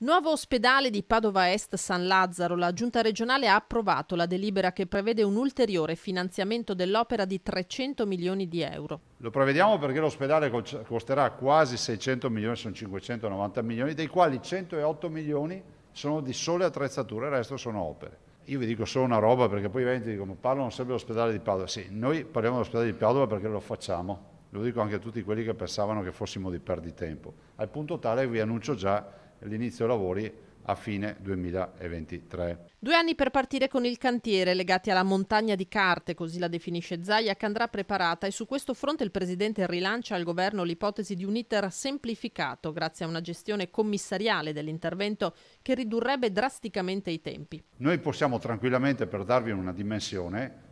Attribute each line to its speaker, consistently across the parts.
Speaker 1: Nuovo ospedale di Padova Est San Lazzaro, la giunta regionale ha approvato la delibera che prevede un ulteriore finanziamento dell'opera di 300 milioni di euro.
Speaker 2: Lo prevediamo perché l'ospedale costerà quasi 600 milioni, sono 590 milioni, dei quali 108 milioni sono di sole attrezzature, il resto sono opere. Io vi dico solo una roba perché poi i venti dicono parlano sempre dell'ospedale di Padova. Sì, noi parliamo dell'ospedale di Padova perché lo facciamo. Lo dico anche a tutti quelli che pensavano che fossimo di perditempo. Al punto tale che vi annuncio già l'inizio lavori a fine 2023.
Speaker 1: Due anni per partire con il cantiere legati alla montagna di carte, così la definisce Zaia, che andrà preparata e su questo fronte il Presidente rilancia al Governo l'ipotesi di un iter semplificato grazie a una gestione commissariale dell'intervento che ridurrebbe drasticamente i tempi.
Speaker 2: Noi possiamo tranquillamente, per darvi una dimensione,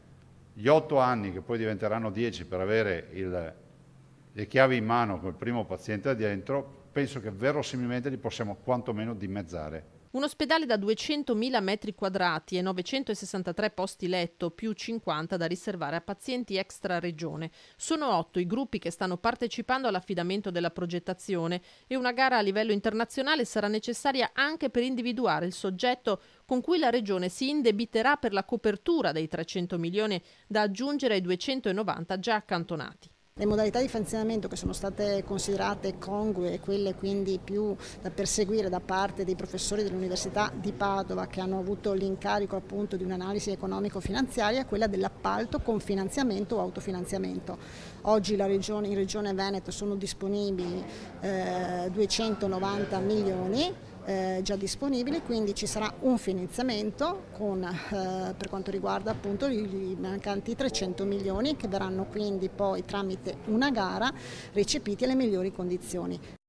Speaker 2: gli otto anni che poi diventeranno dieci per avere il, le chiavi in mano col primo paziente dentro, penso che verosimilmente li possiamo quantomeno dimezzare.
Speaker 1: Un ospedale da 200.000 metri quadrati e 963 posti letto, più 50 da riservare a pazienti extra regione. Sono otto i gruppi che stanno partecipando all'affidamento della progettazione e una gara a livello internazionale sarà necessaria anche per individuare il soggetto con cui la regione si indebiterà per la copertura dei 300 milioni da aggiungere ai 290 già accantonati.
Speaker 3: Le modalità di finanziamento che sono state considerate congue e quelle quindi più da perseguire da parte dei professori dell'Università di Padova che hanno avuto l'incarico appunto di un'analisi economico-finanziaria è quella dell'appalto con finanziamento o autofinanziamento. Oggi regione, in Regione Veneto sono disponibili eh, 290 milioni eh, già disponibili, quindi ci sarà un finanziamento con, eh, per quanto riguarda appunto i mancanti 300 milioni che verranno quindi poi tramite
Speaker 2: una gara recepiti alle migliori condizioni.